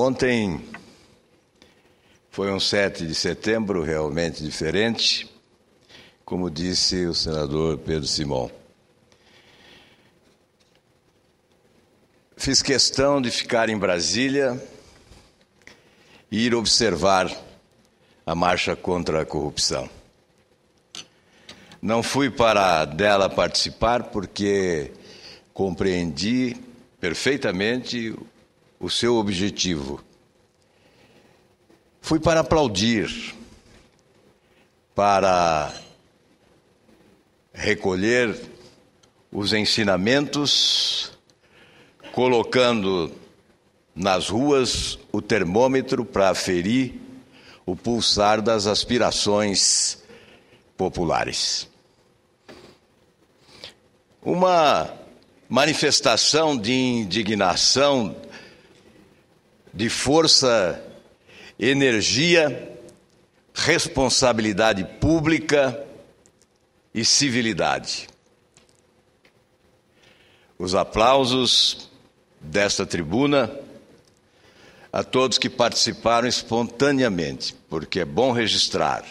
Ontem foi um 7 de setembro realmente diferente, como disse o senador Pedro Simão. Fiz questão de ficar em Brasília e ir observar a marcha contra a corrupção. Não fui para dela participar porque compreendi perfeitamente o seu objetivo. Fui para aplaudir, para recolher os ensinamentos, colocando nas ruas o termômetro para aferir o pulsar das aspirações populares. Uma manifestação de indignação de força, energia, responsabilidade pública e civilidade. Os aplausos desta tribuna a todos que participaram espontaneamente, porque é bom registrar.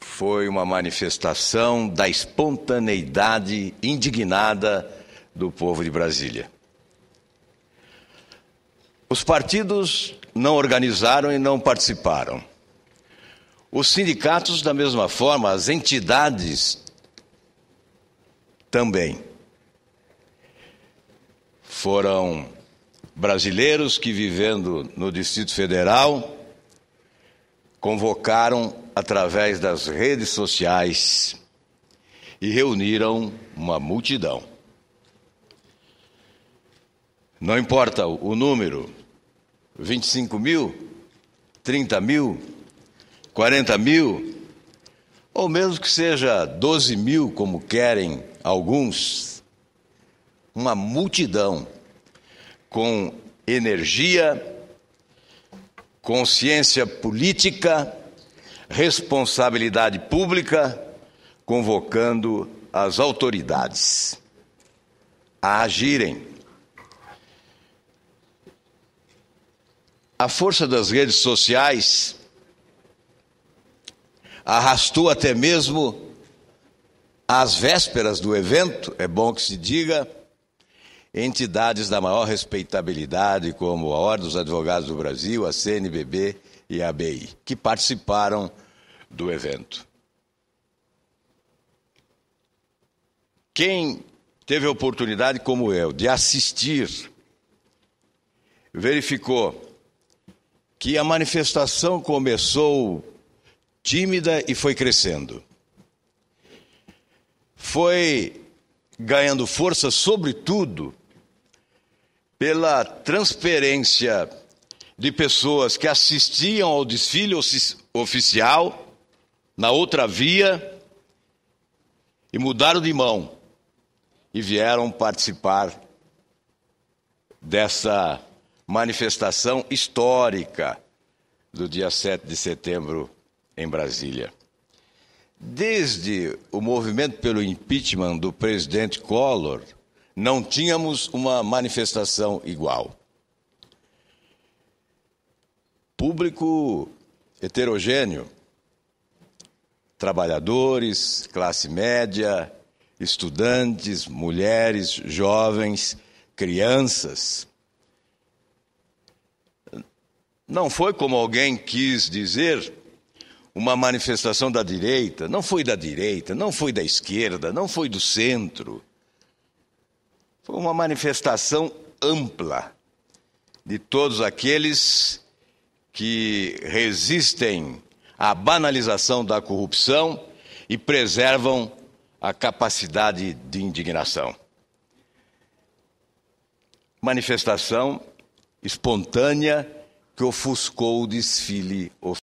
Foi uma manifestação da espontaneidade indignada do povo de Brasília. Os partidos não organizaram e não participaram. Os sindicatos, da mesma forma, as entidades também. Foram brasileiros que, vivendo no Distrito Federal, convocaram através das redes sociais e reuniram uma multidão. Não importa o número, 25 mil, 30 mil, 40 mil, ou mesmo que seja 12 mil, como querem alguns, uma multidão com energia, consciência política, responsabilidade pública, convocando as autoridades a agirem a força das redes sociais arrastou até mesmo às vésperas do evento, é bom que se diga, entidades da maior respeitabilidade, como a Ordem dos Advogados do Brasil, a CNBB e a ABI, que participaram do evento. Quem teve a oportunidade, como eu, de assistir, verificou que a manifestação começou tímida e foi crescendo. Foi ganhando força, sobretudo, pela transferência de pessoas que assistiam ao desfile oficial na outra via e mudaram de mão e vieram participar dessa manifestação histórica do dia 7 de setembro em Brasília. Desde o movimento pelo impeachment do presidente Collor, não tínhamos uma manifestação igual. Público heterogêneo, trabalhadores, classe média, estudantes, mulheres, jovens, crianças, não foi, como alguém quis dizer, uma manifestação da direita, não foi da direita, não foi da esquerda, não foi do centro. Foi uma manifestação ampla de todos aqueles que resistem à banalização da corrupção e preservam a capacidade de indignação. Manifestação espontânea que ofuscou o desfile